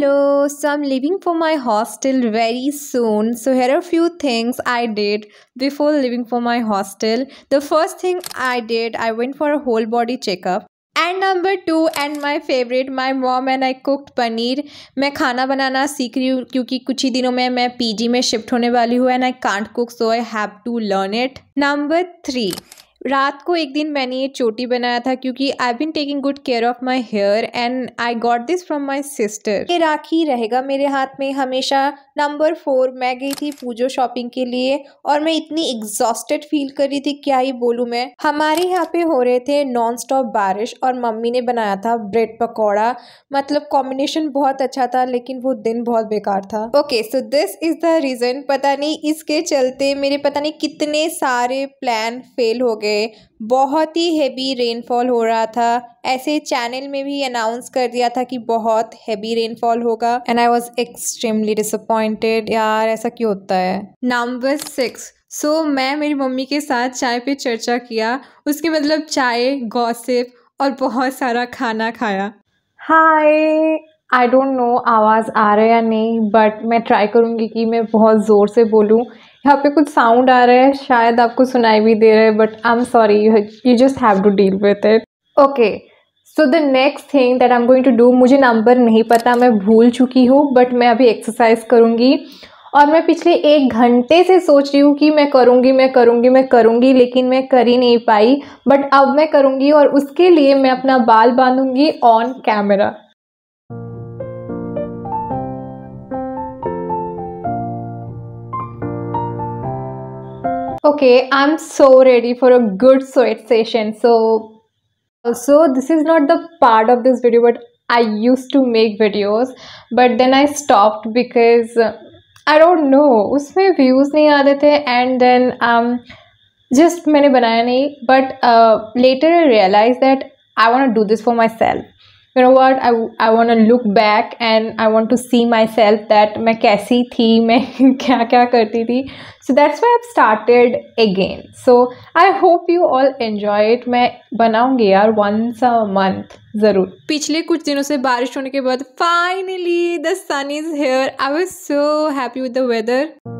hello so i'm leaving for my hostel very soon so here are a few things i did before leaving for my hostel the first thing i did i went for a whole body checkup and number two and my favorite my mom and i cooked paneer main khana banana seekh rahi hu kyunki kuch hi dino mein main pg mein shift hone wali hu and i can't cook so i have to learn it number three रात को एक दिन मैंने ये चोटी बनाया था क्योंकि I been taking good care of my hair and I got this from my sister ये राखी रहेगा मेरे हाथ में हमेशा नंबर फोर मैं गई थी पूजो शॉपिंग के लिए और मैं इतनी एग्जॉस्टेड फील कर रही थी क्या ही बोलू मैं हमारे यहाँ पे हो रहे थे नॉन स्टॉप बारिश और मम्मी ने बनाया था ब्रेड पकौड़ा मतलब कॉम्बिनेशन बहुत अच्छा था लेकिन वो दिन बहुत बेकार था okay so this is the reason पता नहीं इसके चलते मेरे पता नहीं कितने सारे प्लान फेल हो गए गए बहुत ही हैवी रेनफॉल हो रहा था ऐसे चैनल में भी अनाउंस कर दिया था कि बहुत हैवी रेनफॉल होगा and I was extremely disappointed यार ऐसा क्यों होता है नंबर सिक्स सो मैं मेरी मम्मी के साथ चाय पे चर्चा किया उसके मतलब चाय गॉसिप और बहुत सारा खाना खाया हाय आई डोंट नो आवाज़ आ रहा है या नहीं बट मैं ट्राई करूँगी कि मैं बहुत ज़ोर से बोलूँ यहाँ पे कुछ साउंड आ रहा है शायद आपको सुनाई भी दे रहा है but I am sorry you just have to deal with it okay so the next thing that I am going to do मुझे नंबर नहीं पता मैं भूल चुकी हूँ बट मैं अभी एक्सरसाइज करूँगी और मैं पिछले एक घंटे से सोच रही हूँ कि मैं करूँगी मैं करूँगी मैं करूँगी लेकिन मैं कर ही नहीं पाई बट अब मैं करूँगी और उसके लिए मैं अपना बाल बांधूँगी on camera Okay, I'm so ready for a good sweat session. So also this is not the part of this video but I used to make videos but then I stopped because uh, I don't know Usme views nahi आते थे and then um just मैंने बनाया nahi. but uh, later I realized that I want to do this for myself you know what I, I want to look back and I want to see myself that my कैसी थी मैं क्या क्या करती थी so that's why I've started again so I hope you all enjoy it मैं बनाऊंगी यार once a month ज़रूर पिछले कुछ दिनों से बारिश होने के बाद finally the sun is here I was so happy with the weather